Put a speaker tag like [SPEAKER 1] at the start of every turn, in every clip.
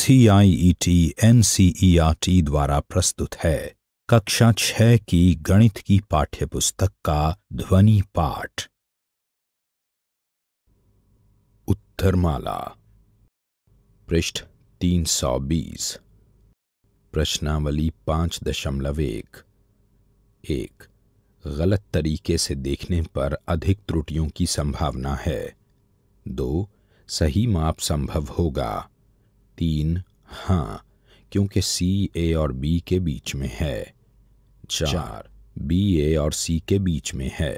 [SPEAKER 1] CIET T e e द्वारा प्रस्तुत है कक्षा छह की गणित की पाठ्यपुस्तक का ध्वनि पाठ उत्तरमाला पृष्ठ 320 प्रश्नावली पांच दशमलव एक एक गलत तरीके से देखने पर अधिक त्रुटियों की संभावना है दो सही माप संभव होगा तीन हाँ क्योंकि सी ए और बी के बीच में है चार बी ए और सी के बीच में है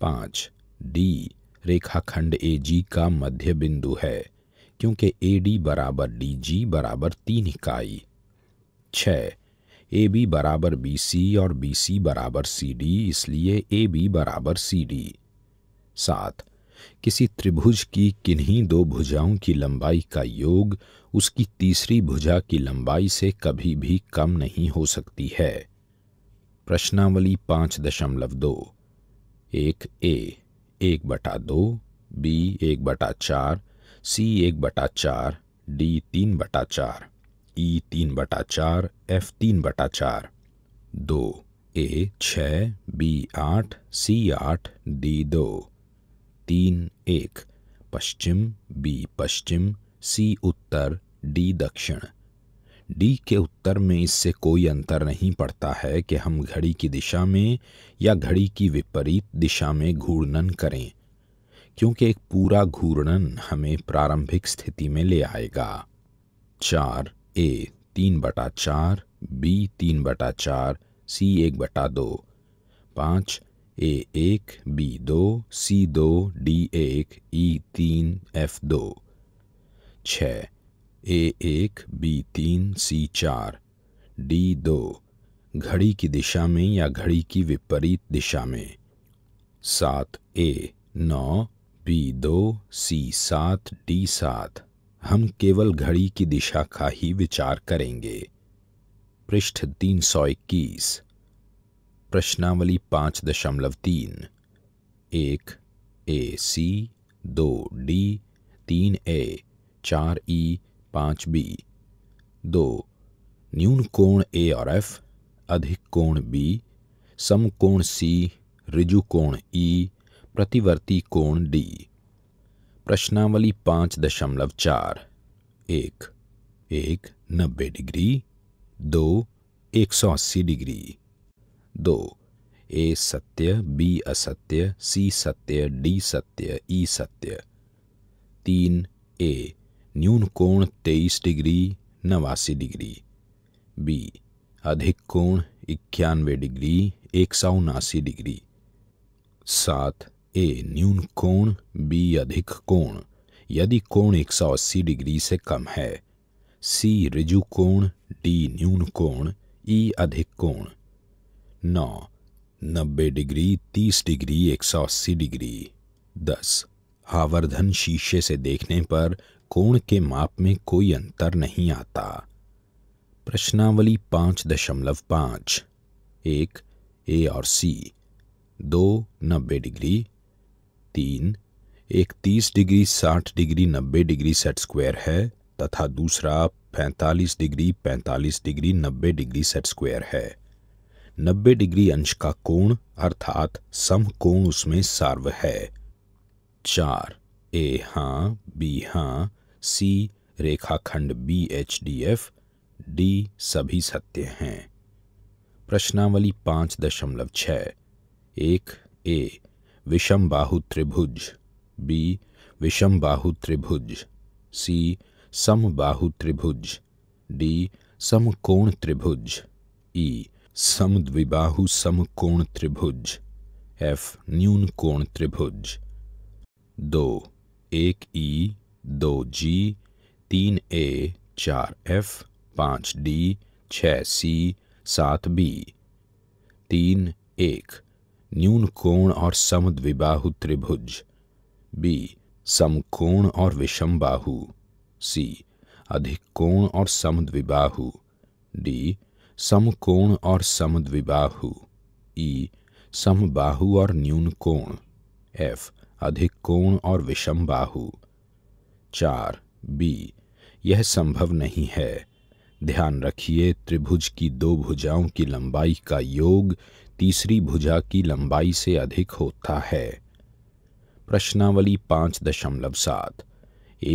[SPEAKER 1] पाँच डी रेखाखंड ए जी का मध्य बिंदु है क्योंकि ए डी बराबर डी जी बराबर तीन इकाई छ ए बी बराबर बी सी और बी सी बराबर सी डी इसलिए ए बी बराबर सी डी सात किसी त्रिभुज की किन्हीं दो भुजाओं की लंबाई का योग उसकी तीसरी भुजा की लंबाई से कभी भी कम नहीं हो सकती है प्रश्नावली पांच दशमलव दो एक ए एक बटा दो बी एक बटा चार सी एक बटा चार डी तीन बटा चार ई तीन बटा चार एफ तीन बटा चार दो ए छ बी आठ सी आठ डी दो तीन एक पश्चिम बी पश्चिम सी उत्तर डी दक्षिण डी के उत्तर में इससे कोई अंतर नहीं पड़ता है कि हम घड़ी की दिशा में या घड़ी की विपरीत दिशा में घूर्णन करें क्योंकि एक पूरा घूर्णन हमें प्रारंभिक स्थिति में ले आएगा चार ए तीन बटा चार बी तीन बटा चार सी एक बटा दो पाँच ए एक बी दो सी दो डी एक ई e तीन एफ दो छ ए एक बी तीन सी चार डी दो घड़ी की दिशा में या घड़ी की विपरीत दिशा में सात ए नौ बी दो सी सात डी सात हम केवल घड़ी की दिशा का ही विचार करेंगे पृष्ठ तीन सौ इक्कीस प्रश्नावली पाँच दशमलव तीन एक ए सी दो डी तीन ए चार ई पाँच बी दो न्यून कोण ए और एफ अधिक कोण बी समकोण सी रिजु कोण ई प्रतिवर्ती कोण डी प्रश्नावली पाँच दशमलव चार एक एक नब्बे डिग्री दो एक सौ अस्सी डिग्री दो ए सत्य बी असत्य सी सत्य डी सत्य ई सत्य तीन ए न्यून कोण तेईस डिग्री नवासी डिग्री बी अधिक कोण इक्यानवे डिग्री एक सौ उनासी डिग्री सात ए न्यून कोण बी अधिक कोण यदि कोण एक सौ अस्सी डिग्री से कम है सी रिजु कोण डी न्यून कोण ई अधिक कोण नौ नब्बे डिग्री तीस डिग्री एक सौ अस्सी डिग्री दस आवर्धन शीशे से देखने पर कोण के माप में कोई अंतर नहीं आता प्रश्नावली पाँच दशमलव पाँच एक ए और सी दो नब्बे डिग्री तीन एक तीस डिग्री साठ डिग्री नब्बे डिग्री सेट स्क्वायर है तथा दूसरा पैंतालीस डिग्री पैंतालीस डिग्री नब्बे डिग्री सेट स्क्वायर है नब्बे डिग्री अंश का कोण अर्थात सम कोण उसमें सार्व है चार ए हा बी हा सी रेखाखंड B H D F D सभी सत्य हैं प्रश्नावली पांच दशमलव छ एक ए विषम बाहु त्रिभुज बी विषम बाहु त्रिभुज सी बाहु त्रिभुज डी सम कोण त्रिभुज ई सम समकोण त्रिभुज एफ न्यून कोण त्रिभुज दो एक ई e, दो जी तीन ए चार एफ पाँच डी छ सी सात बी तीन एक न्यून कोण और द्विबाहु त्रिभुज बी समकोण और विषम बाहु सी अधिक कोण और द्विबाहु डी समकोण और समद्विबाहु ई समबाहु और न्यून कोण एफ अधिक कोण और विषम बाहु चार बी यह संभव नहीं है ध्यान रखिए त्रिभुज की दो भुजाओं की लंबाई का योग तीसरी भुजा की लंबाई से अधिक होता है प्रश्नावली पांच दशमलव सात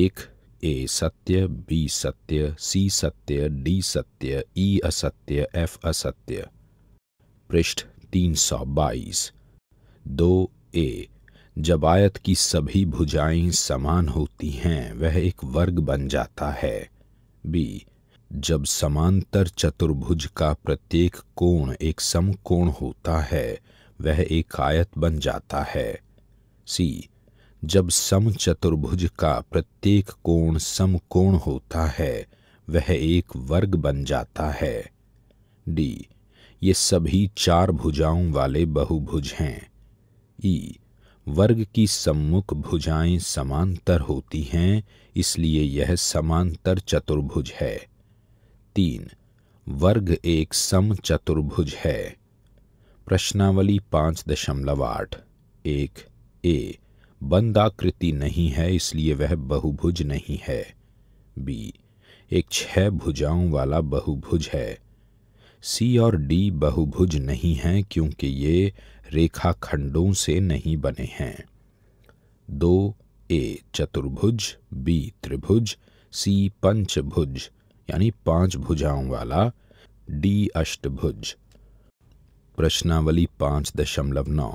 [SPEAKER 1] एक ए सत्य बी सत्य सी सत्य डी सत्य ई e असत्य एफ असत्य पृष्ठ 322 दो ए जब आयत की सभी भुजाएं समान होती हैं वह एक वर्ग बन जाता है बी जब समांतर चतुर्भुज का प्रत्येक कोण एक समकोण होता है वह एक आयत बन जाता है सी जब सम चतुर्भुज का प्रत्येक कोण सम कोण होता है वह एक वर्ग बन जाता है डी ये सभी चार भुजाओं वाले बहुभुज हैं ई वर्ग की सम्मुख भुजाएं समांतर होती हैं इसलिए यह समांतर चतुर्भुज है तीन वर्ग एक सम चतुर्भुज है प्रश्नावली पांच दशमलव आठ एक ए बंदाकृति नहीं है इसलिए वह बहुभुज नहीं है बी एक छह भुजाओं वाला बहुभुज है सी और डी बहुभुज नहीं हैं क्योंकि ये रेखाखंडों से नहीं बने हैं दो ए चतुर्भुज बी त्रिभुज सी पंचभुज यानी पांच भुजाओं वाला डी अष्टभुज प्रश्नावली पांच दशमलव नौ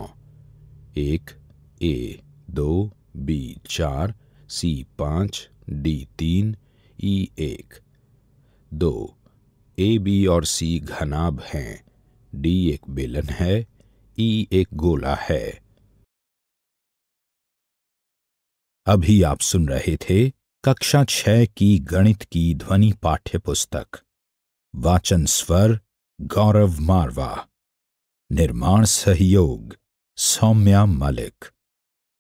[SPEAKER 1] एक ए दो बी चार सी पाँच डी तीन ई एक दो ए बी और सी घनाब हैं डी एक बेलन है ई एक गोला है अभी आप सुन रहे थे कक्षा छह की गणित की ध्वनि पाठ्य पुस्तक वाचन स्वर गौरव मारवा निर्माण सहयोग सौम्या मलिक